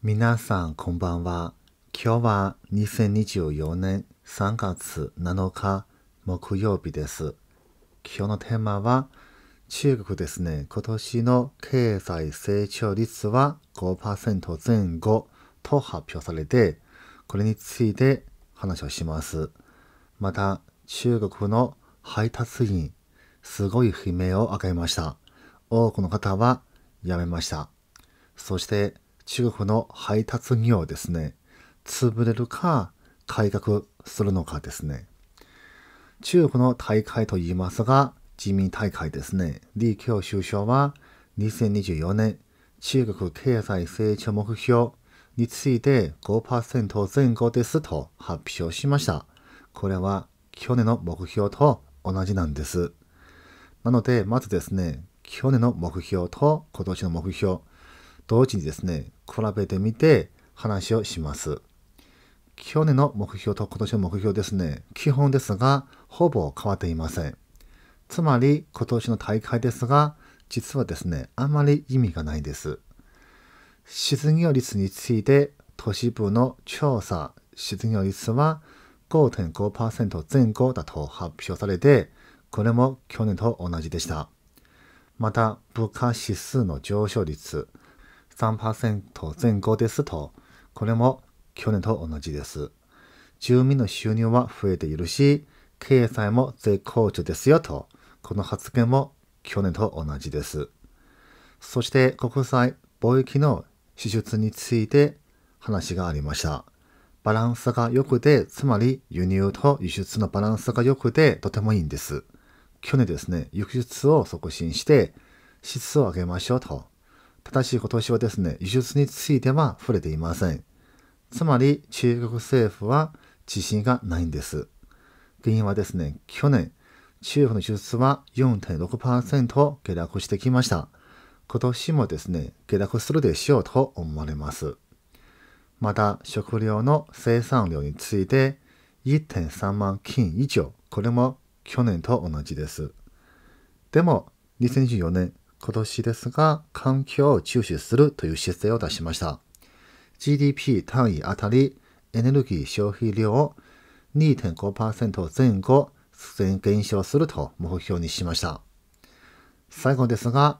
皆さんこんばんは。今日は2024年3月7日木曜日です。今日のテーマは中国ですね。今年の経済成長率は5%前後と発表されて、これについて話をします。また、中国の配達員、すごい悲鳴を上げました。多くの方は辞めました。そして、中国の配達業をですね、潰れるか改革するのかですね。中国の大会と言いますが、人民大会ですね。李強首相は2024年中国経済成長目標について5%前後ですと発表しました。これは去年の目標と同じなんです。なので、まずですね、去年の目標と今年の目標、同時にですね、比べてみて話をします。去年の目標と今年の目標ですね、基本ですが、ほぼ変わっていません。つまり、今年の大会ですが、実はですね、あまり意味がないです。失業率について、都市部の調査、失業率は5.5%前後だと発表されて、これも去年と同じでした。また、物価指数の上昇率、3%前後ですと、これも去年と同じです。住民の収入は増えているし、経済も絶好調ですよと、この発言も去年と同じです。そして国際貿易の支出について話がありました。バランスが良くて、つまり輸入と輸出のバランスが良くてとてもいいんです。去年ですね、輸出を促進して質を上げましょうと正しい年はですね、輸出については触れていません。つまり、中国政府は自信がないんです。原因はですね、去年、中国の輸出は4.6%下落してきました。今年もですね、下落するでしょうと思われます。また、食料の生産量について、1.3万金以上、これも去年と同じです。でも、2024年、今年ですが、環境を重視するという姿勢を出しました。GDP 単位あたりエネルギー消費量を2.5%前後減少すると目標にしました。最後ですが、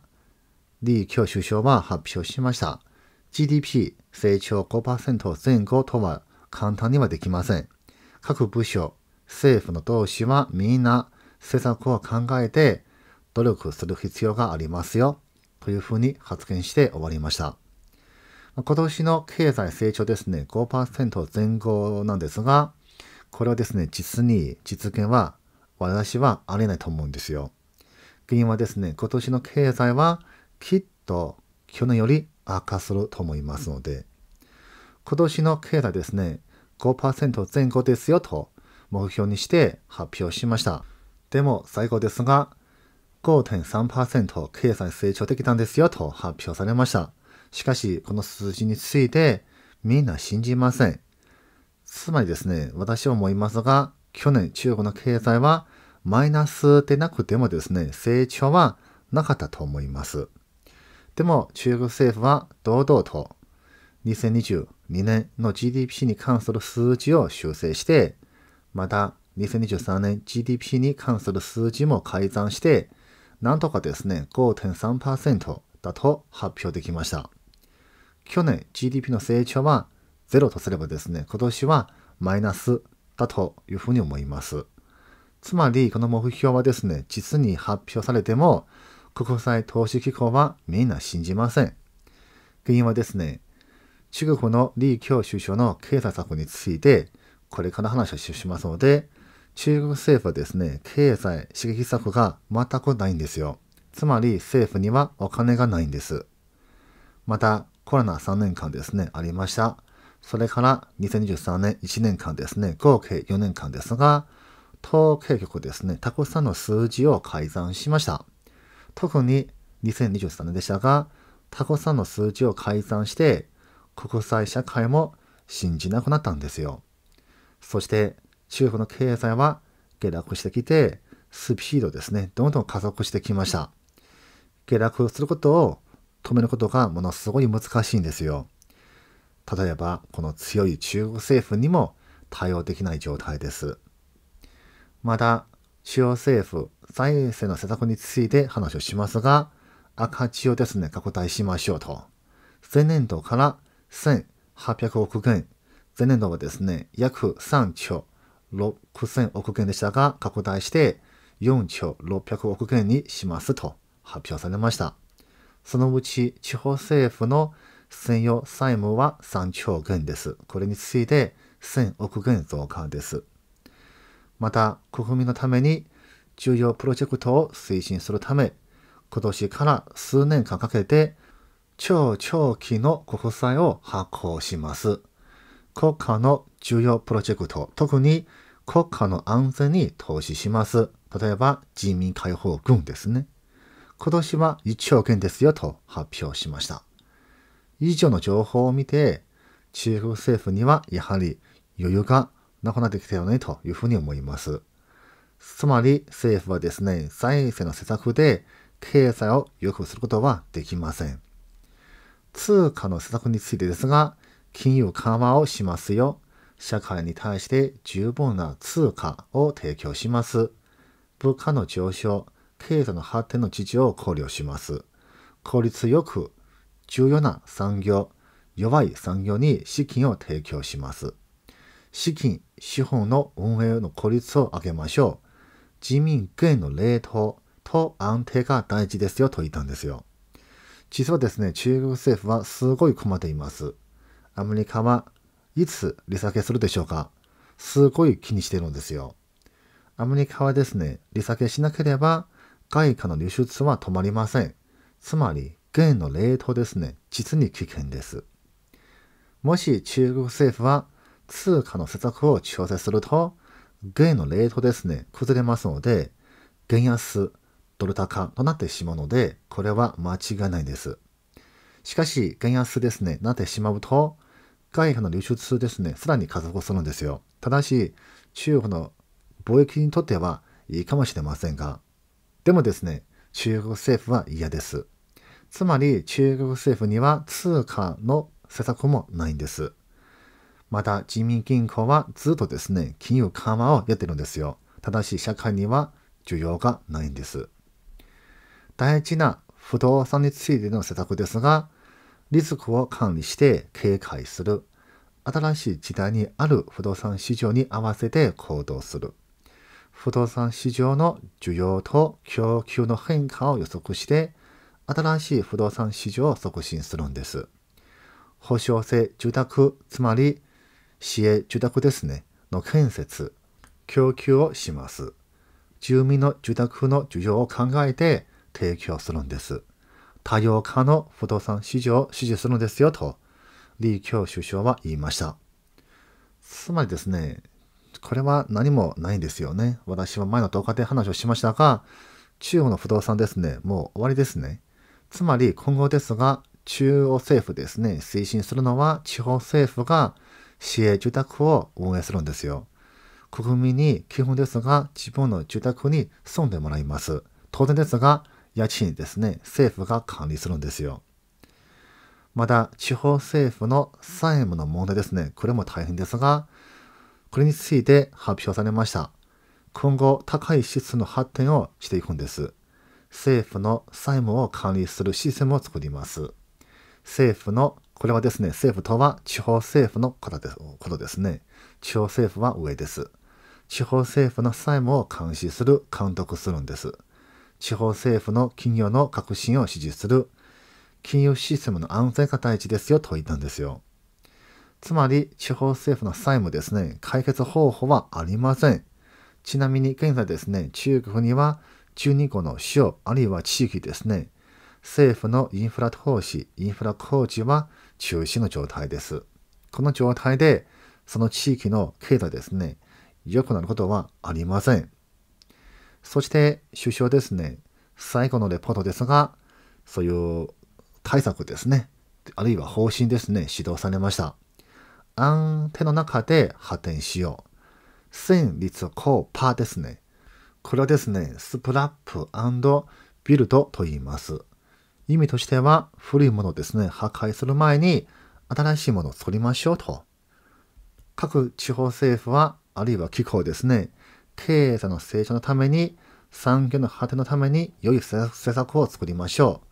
李強首相は発表しました。GDP 成長5%前後とは簡単にはできません。各部署、政府の同士はみんな政策を考えて努力する必要がありますよ、というふうに発言して終わりました。今年の経済成長ですね、5%前後なんですが、これはですね、実に実現は私はありえないと思うんですよ。原因はですね、今年の経済はきっと去年より悪化すると思いますので、今年の経済ですね、5%前後ですよと目標にして発表しました。でも最後ですが、5.3%経済成長できたんですよと発表されました。しかし、この数字についてみんな信じません。つまりですね、私は思いますが、去年中国の経済はマイナスでなくてもですね、成長はなかったと思います。でも中国政府は堂々と2022年の GDP に関する数字を修正して、また2023年 GDP に関する数字も改ざんして、なんとかですね、5.3%だと発表できました。去年 GDP の成長は0とすればですね、今年はマイナスだというふうに思います。つまり、この目標はですね、実に発表されても、国際投資機構はみんな信じません。原因はですね、中国の李強首相の経済策について、これから話をしますので、中国政府はですね、経済刺激策が全くないんですよ。つまり政府にはお金がないんです。また、コロナ3年間ですね、ありました。それから2023年1年間ですね、合計4年間ですが、統計局ですね、たくさんの数字を改ざんしました。特に2023年でしたが、たくさんの数字を改ざんして、国際社会も信じなくなったんですよ。そして、中国の経済は下落してきて、スピードですね、どんどん加速してきました。下落することを止めることがものすごい難しいんですよ。例えば、この強い中国政府にも対応できない状態です。また、中央政府、財政の施策について話をしますが、赤字をですね、拡大しましょうと。前年度から1800億元、前年度はですね、約3兆6000億元でしたが、拡大して4兆600億元にしますと発表されました。そのうち地方政府の専用債務は3兆元です。これについて1000億元増加です。また、国民のために重要プロジェクトを推進するため、今年から数年間かけて超長期の国債を発行します。国家の重要プロジェクト、特に国家の安全に投資します。例えば人民解放軍ですね。今年は1億円ですよと発表しました。以上の情報を見て、中国政府にはやはり余裕がなくなってきたよねというふうに思います。つまり政府はですね、財政の施策で経済を良くすることはできません。通貨の施策についてですが、金融緩和をしますよ。社会に対して十分な通貨を提供します。物価の上昇、経済の発展の事情を考慮します。効率よく、重要な産業、弱い産業に資金を提供します。資金、資本の運営の効率を上げましょう。人民元の冷凍と安定が大事ですよと言ったんですよ。実はですね、中国政府はすごい困っています。アメリカはいつ利下げするでしょうかすごい気にしてるんですよ。アメリカはですね、利下げしなければ外貨の流出は止まりません。つまり、元の冷凍ですね、実に危険です。もし中国政府は通貨の施策を調整すると、元のレートですね、崩れますので、元安、ドル高となってしまうので、これは間違いないです。しかし、元安ですね、なってしまうと、外貨の流出ですね、さらに加速するんですよ。ただし、中国の貿易にとってはいいかもしれませんが、でもですね、中国政府は嫌です。つまり、中国政府には通貨の施策もないんです。また、人民銀行はずっとですね、金融緩和をやってるんですよ。ただし、社会には需要がないんです。大事な不動産についての施策ですが、リスクを管理して警戒する。新しい時代にある不動産市場に合わせて行動する。不動産市場の需要と供給の変化を予測して、新しい不動産市場を促進するんです。保証性住宅、つまり市営住宅ですね、の建設、供給をします。住民の住宅の需要を考えて提供するんです。多様化の不動産市場を支持するのですよと、李強首相は言いました。つまりですね、これは何もないんですよね。私は前の動画で話をしましたが、中央の不動産ですね、もう終わりですね。つまり今後ですが、中央政府ですね、推進するのは地方政府が市営住宅を運営するんですよ。国民に基本ですが、自分の住宅に住んでもらいます。当然ですが、家賃ですね、政府が管理するんですよ。また、地方政府の債務の問題ですね、これも大変ですが、これについて発表されました。今後、高い質の発展をしていくんです。政府の債務を管理するシステムを作ります。政府の、これはですね、政府とは地方政府のことですことですね。地方政府は上です。地方政府の債務を監視する、監督するんです。地方政府の企業の革新を支持する金融システムの安全が第一ですよと言ったんですよ。つまり地方政府の債務ですね、解決方法はありません。ちなみに現在ですね、中国には12個の省あるいは地域ですね、政府のインフラ投資、インフラ工事は中止の状態です。この状態でその地域の経済ですね、良くなることはありません。そして首相ですね、最後のレポートですが、そういう対策ですね、あるいは方針ですね、指導されました。安定の中で発展しよう。戦率高パーですね。これはですね、スプラップビルドと言います。意味としては、古いものをですね、破壊する前に、新しいものを作りましょうと。各地方政府は、あるいは機構ですね、経済の成長のために、産業の発展のために良い政策を作りましょう。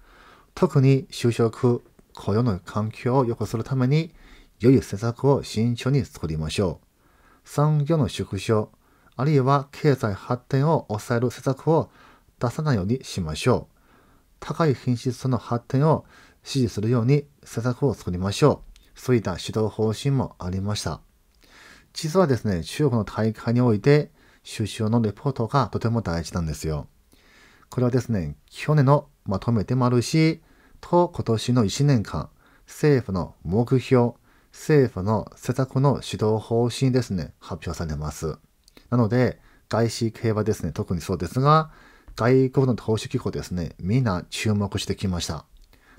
特に就職、雇用の環境を良くするために、良い政策を慎重に作りましょう。産業の縮小、あるいは経済発展を抑える施策を出さないようにしましょう。高い品質の発展を支持するように施策を作りましょう。そういった指導方針もありました。実はですね、中国の大会において、収集のレポートがとても大事なんですよ。これはですね、去年のまとめてもあるし、と今年の1年間、政府の目標、政府の施策の指導方針ですね、発表されます。なので、外資系はですね、特にそうですが、外国の投資機構ですね、みんな注目してきました。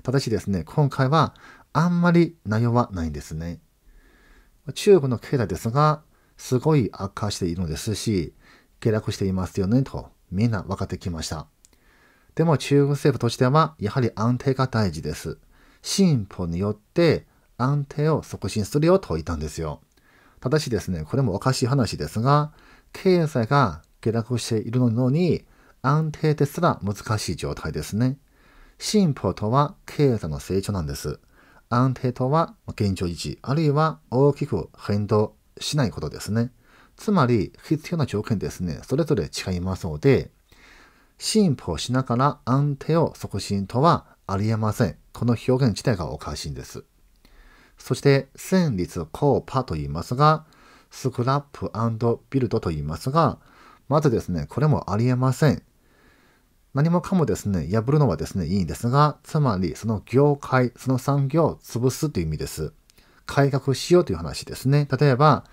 ただしですね、今回はあんまり内容はないんですね。中国の経済ですが、すごい悪化しているのですし、下落していますよね、と、みんな分かってきました。でも中国政府としては、やはり安定が大事です。進歩によって安定を促進するよと言ったんですよ。ただしですね、これもおかしい話ですが、経済が下落しているのに、安定ですら難しい状態ですね。進歩とは経済の成長なんです。安定とは現状維持、あるいは大きく変動しないことですね。つまり必要な条件ですね、それぞれ違いますので、進歩しながら安定を促進とはありえません。この表現自体がおかしいんです。そして、旋律ーパと言いますが、スクラップビルドと言いますが、まずですね、これもありえません。何もかもですね、破るのはですね、いいんですが、つまりその業界、その産業を潰すという意味です。改革しようという話ですね。例えば、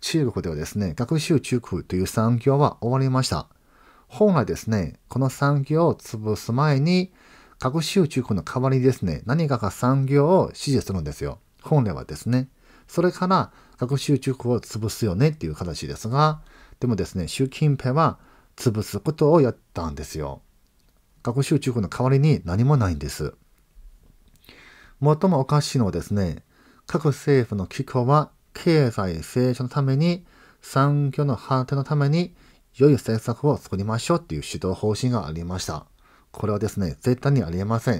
中国ではですね、学習塾という産業は終わりました。本来ですね、この産業を潰す前に、学習塾の代わりにですね、何かが産業を支持するんですよ。本来はですね。それから、学習塾を潰すよねっていう形ですが、でもですね、習近平は潰すことをやったんですよ。学習塾の代わりに何もないんです。最もおかしいのはですね、各政府の機構は経済成長のために、産業の発展のために、良い政策を作りましょうっていう指導方針がありました。これはですね、絶対にありえません。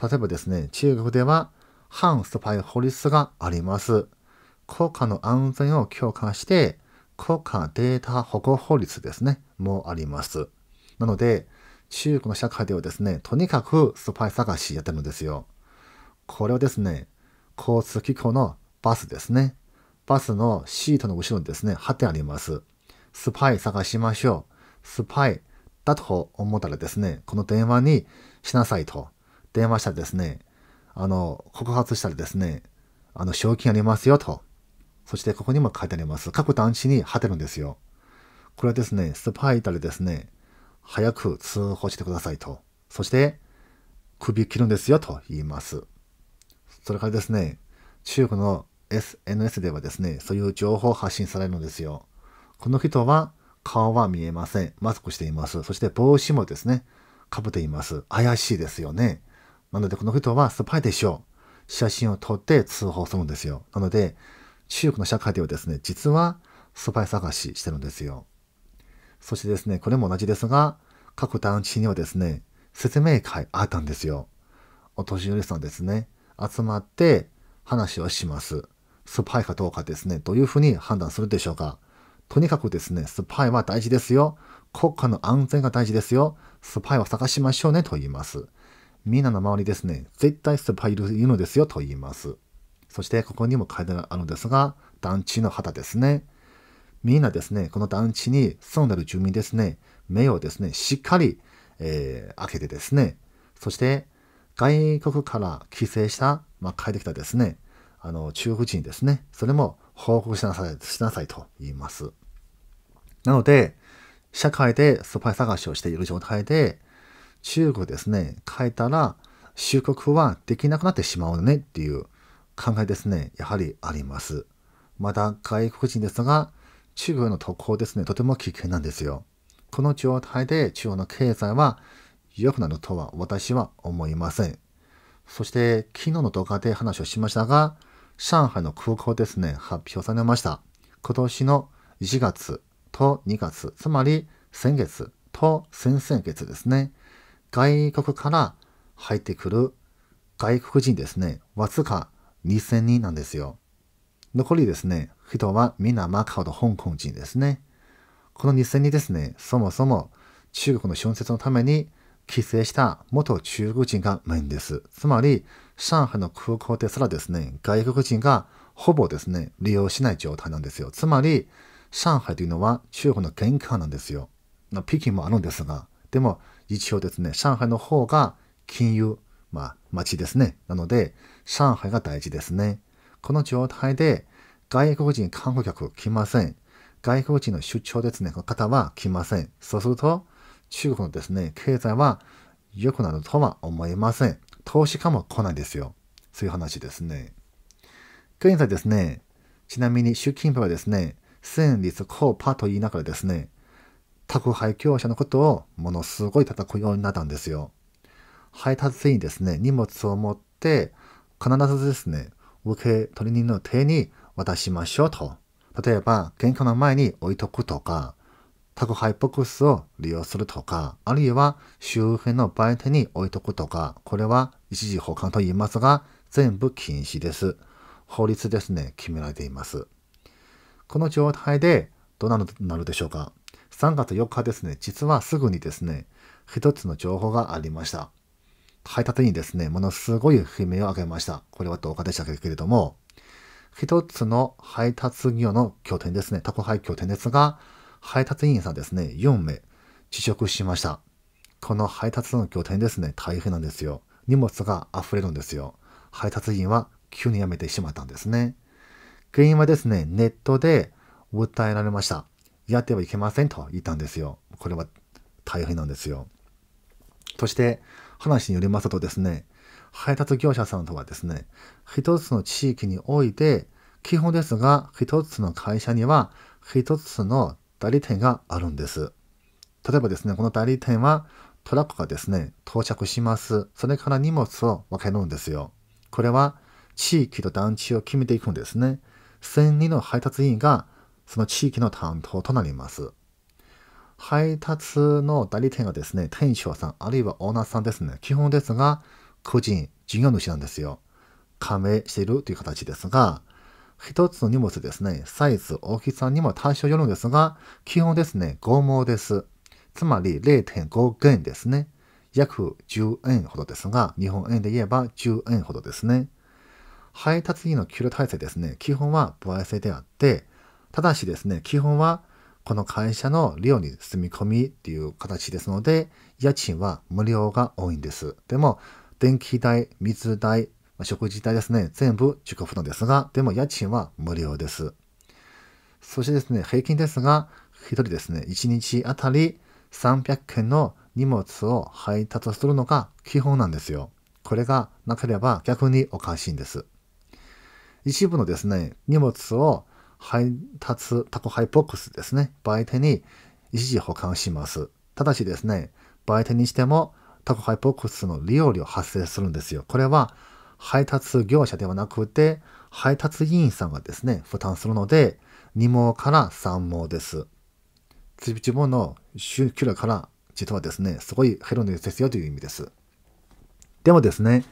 例えばですね、中国では、反スパイ法律があります。国家の安全を強化して、国家データ保護法律ですね、もあります。なので、中国の社会ではですね、とにかくスパイ探しやってるんですよ。これはですね、交通機構のバスですね。バスのシートの後ろにですね、貼ってあります。スパイ探しましょう。スパイだと思ったらですね、この電話にしなさいと。電話したらですね、あの、告発したらですね、あの、賞金ありますよと。そしてここにも書いてあります。各団地に貼ってるんですよ。これはですね、スパイいたらですね、早く通報してくださいと。そして、首切るんですよと言います。それからですね、中国の SNS ではですね、そういう情報を発信されるのですよ。この人は顔は見えません。マスクしています。そして帽子もですね、かぶっています。怪しいですよね。なのでこの人はスパイでしょう。写真を撮って通報するんですよ。なので、中国の社会ではですね、実はスパイ探ししてるんですよ。そしてですね、これも同じですが、各団地にはですね、説明会あったんですよ。お年寄りさんですね、集まって話をします。スパイかどうかですね、どういうふうに判断するでしょうか。とにかくですね、スパイは大事ですよ。国家の安全が大事ですよ。スパイを探しましょうねと言います。みんなの周りですね、絶対スパイいるのですよと言います。そしてここにも書いてあるんですが、団地の旗ですね。みんなですね、この団地に住んでる住民ですね、目をですね、しっかり、えー、開けてですね、そして外国から帰省したまあ、帰ってきたですね、あの、中国人ですね、それも報告しなさい、しなさいと言います。なので、社会でスパイ探しをしている状態で、中国ですね、帰ったら、収穫はできなくなってしまうねっていう考えですね、やはりあります。また外国人ですが、中国の渡航ですね、とても危険なんですよ。この状態で中国の経済は良くなるとは私は思いません。そして昨日の動画で話をしましたが、上海の空港ですね、発表されました。今年の1月と2月、つまり先月と先々月ですね、外国から入ってくる外国人ですね、わずか2000人なんですよ。残りですね、人はみんなマカオと香港人ですね。この2000人ですね、そもそも中国の春節のために帰省した元中国人がメインです。つまり、上海の空港ですらですね、外国人がほぼですね、利用しない状態なんですよ。つまり、上海というのは中国の玄関なんですよ。北京もあるんですが、でも一応ですね、上海の方が金融、まあ、町ですね。なので、上海が大事ですね。この状態で、外国人観光客来ません。外国人の出張ですね、方は来ません。そうすると、中国のですね、経済は良くなるとは思えません。投資家も来ないですよ。そういう話ですね。現在ですね、ちなみに習近平はですね、戦ーパーと言いながらですね、宅配業者のことをものすごい叩くようになったんですよ。配達員ですね、荷物を持って必ずですね、受け取り人の手に渡しましょうと。例えば、玄関の前に置いとくとか、宅配ボックスを利用するとか、あるいは周辺の売店に置いとくとか、これは一時保管と言いますが、全部禁止です。法律ですね、決められています。この状態でどうなるでしょうか ?3 月4日ですね、実はすぐにですね、一つの情報がありました。配達にですね、ものすごい悲鳴を上げました。これは動画でしたけれども、一つの配達業の拠点ですね、宅配拠点ですが、配達員さんですね、4名、辞職しました。この配達の拠点ですね、大変なんですよ。荷物が溢れるんですよ。配達員は急に辞めてしまったんですね。原因はですね、ネットで訴えられました。やってはいけませんと言ったんですよ。これは大変なんですよ。そして、話によりますとですね、配達業者さんとはですね、一つの地域において、基本ですが、一つの会社には一つの代理店があるんです。例えばですね、この代理店はトラックがですね、到着します。それから荷物を分けるんですよ。これは地域と団地を決めていくんですね。1000人の配達員がその地域の担当となります。配達の代理店がですね、店長さんあるいはオーナーさんですね、基本ですが、個人、事業主なんですよ。加盟しているという形ですが、一つの荷物ですね、サイズ、大きさにも対象よるんですが、基本ですね、合毛です。つまり0.5元ですね。約10円ほどですが、日本円で言えば10円ほどですね。配達員の給料体制ですね、基本は歩合制であって、ただしですね、基本はこの会社の寮に住み込みっていう形ですので、家賃は無料が多いんです。でも、電気代、水代、食事代ですね、全部自己負担ですが、でも家賃は無料です。そしてですね、平均ですが、一人ですね、一日あたり300件の荷物を配達するのが基本なんですよ。これがなければ逆におかしいんです。一部のですね、荷物を配達、タコハイボックスですね、売店に一時保管します。ただしですね、売店にしてもタコハイボックスの利用料発生するんですよ。これは配達業者ではなくて、配達委員さんがですね、負担するので、2毛から3毛です。自分の収給量から実はですね、すごい減るんですよという意味です。でもですね、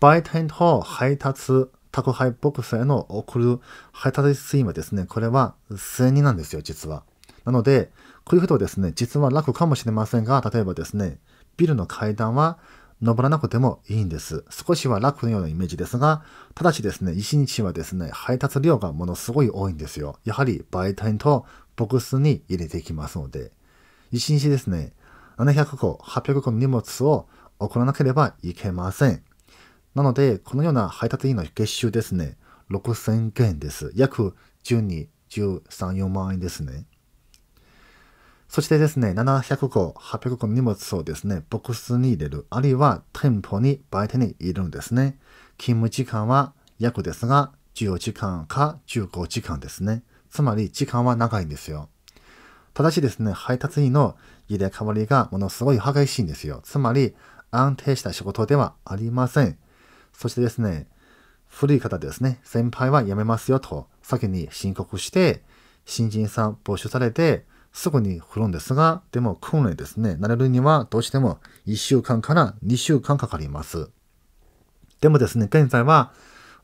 売店と配達、宅配ボックスへの送る配達員はですね、これは1000人なんですよ、実は。なので、こういうことはですね、実は楽かもしれませんが、例えばですね、ビルの階段は登らなくてもいいんです。少しは楽のようなイメージですが、ただしですね、1日はですね、配達量がものすごい多いんですよ。やはり媒体とボックスに入れていきますので、1日ですね、700個、800個の荷物を送らなければいけません。なので、このような配達員の月収ですね、6000件です。約12、13、4万円ですね。そしてですね、700個、800個の荷物をですね、ボックスに入れる、あるいは店舗に、売店に入れるんですね。勤務時間は約ですが、14時間か15時間ですね。つまり時間は長いんですよ。ただしですね、配達員の入れ替わりがものすごい激しいんですよ。つまり安定した仕事ではありません。そしてですね、古い方ですね、先輩は辞めますよと先に申告して、新人さん募集されて、すぐに降るんですが、でも訓練ですね、慣れるにはどうしても1週間から2週間かかります。でもですね、現在は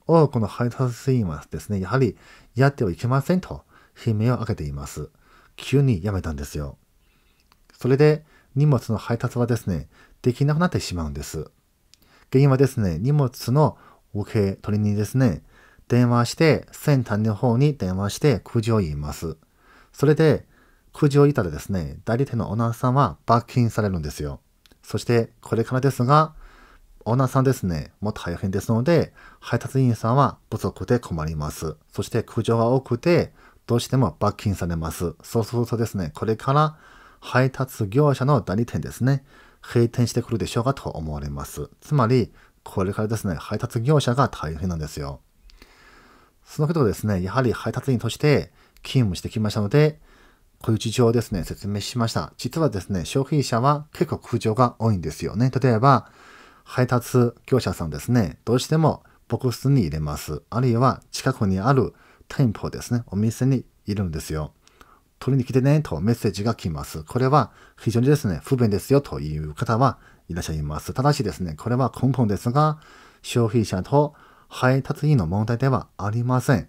多くの配達員はですね、やはりやってはいけませんと悲鳴を上げています。急にやめたんですよ。それで荷物の配達はですね、できなくなってしまうんです。原因はですね、荷物の受け取りにですね、電話して、先端の方に電話して苦情を言います。それで、くじを引いたらですね、代理店のオーナーさんは罰金されるんですよ。そして、これからですが、オーナーさんですね、もっと大変ですので、配達員さんは不足で困ります。そして苦情が多くて、どうしても罰金されます。そうするとですね、これから配達業者の代理店ですね、閉店してくるでしょうかと思われます。つまり、これからですね、配達業者が大変なんですよ。そのことですね、やはり配達員として勤務してきましたので、こういう事情をですね、説明しました。実はですね、消費者は結構苦情が多いんですよね。例えば、配達業者さんですね、どうしてもボックスに入れます。あるいは近くにある店舗ですね、お店にいるんですよ。取りに来てねとメッセージが来ます。これは非常にですね、不便ですよという方はいらっしゃいます。ただしですね、これは根本ですが、消費者と配達員の問題ではありません。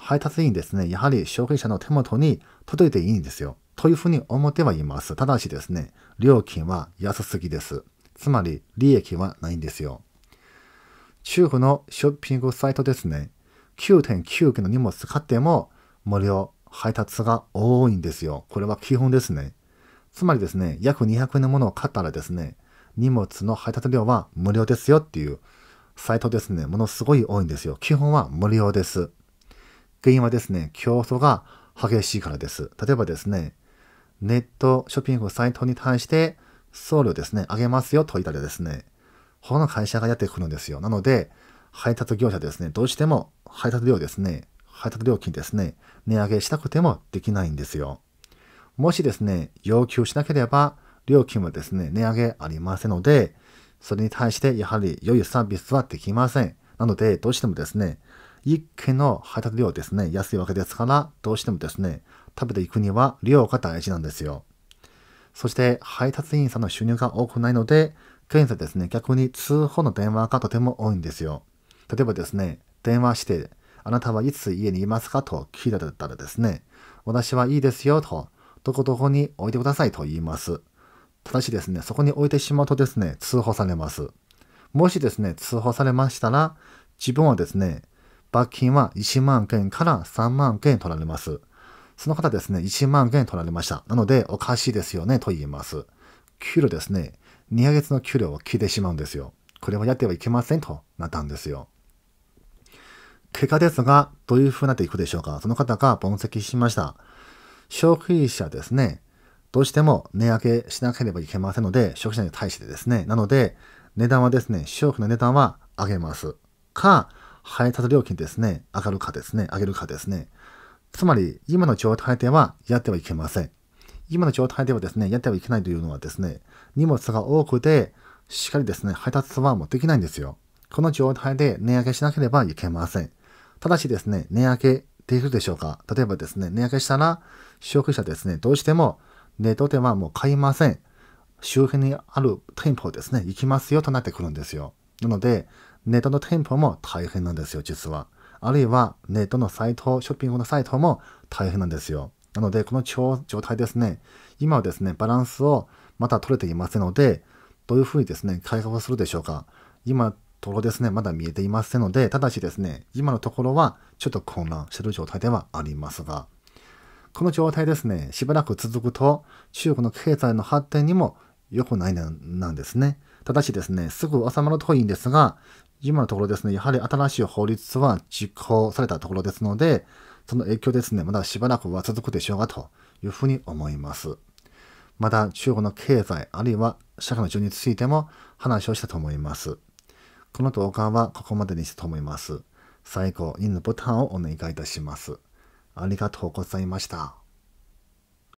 配達員ですね、やはり消費者の手元に届いていいんですよ。というふうに思ってはいます。ただしですね、料金は安すぎです。つまり利益はないんですよ。中古のショッピングサイトですね。9.9件の荷物買っても無料配達が多いんですよ。これは基本ですね。つまりですね、約200円のものを買ったらですね、荷物の配達料は無料ですよっていうサイトですね、ものすごい多いんですよ。基本は無料です。原因はですね、競争が激しいからです。例えばですね、ネットショッピングサイトに対して送料ですね、あげますよと言ったらですね、他の会社がやってくるんですよ。なので、配達業者ですね、どうしても配達料ですね、配達料金ですね、値上げしたくてもできないんですよ。もしですね、要求しなければ、料金はですね、値上げありませんので、それに対してやはり良いサービスはできません。なので、どうしてもですね、一件の配達料ですね、安いわけですから、どうしてもですね、食べていくには量が大事なんですよ。そして配達員さんの収入が多くないので、現在ですね、逆に通報の電話がとても多いんですよ。例えばですね、電話して、あなたはいつ家にいますかと聞いたらですね、私はいいですよと、どこどこに置いてくださいと言います。ただしですね、そこに置いてしまうとですね、通報されます。もしですね、通報されましたら、自分はですね、罰金は1万件から3万件取られます。その方ですね、1万件取られました。なので、おかしいですよね、と言います。給料ですね、2ヶ月の給料を切ってしまうんですよ。これはやってはいけません、となったんですよ。結果ですが、どういう風になっていくでしょうか。その方が分析しました。消費者ですね、どうしても値上げしなければいけませんので、消費者に対してですね、なので、値段はですね、商品の値段は上げます。か、配達料金ですね、上がるかですね、上げるかですね。つまり、今の状態ではやってはいけません。今の状態ではですね、やってはいけないというのはですね、荷物が多くて、しっかりですね、配達はもうできないんですよ。この状態で値上げしなければいけません。ただしですね、値上げできるでしょうか例えばですね、値上げしたら、消費者ですね、どうしてもネットではもう買いません。周辺にある店舗ですね、行きますよとなってくるんですよ。なので、ネットの店舗も大変なんですよ、実は。あるいはネットのサイト、ショッピングのサイトも大変なんですよ。なので、この状態ですね、今はですね、バランスをまた取れていませんので、どういうふうにですね、改革をするでしょうか。今、ところですね、まだ見えていませんので、ただしですね、今のところはちょっと混乱している状態ではありますが、この状態ですね、しばらく続くと、中国の経済の発展にも良くないなんですね。ただしですね、すぐ収まるといいんですが、今のところですね、やはり新しい法律は実行されたところですので、その影響ですね、まだしばらくは続くでしょうがというふうに思います。また中国の経済あるいは社会の順についても話をしたと思います。この動画はここまでにしたと思います。最後、いいのボタンをお願いいたします。ありがとうございました。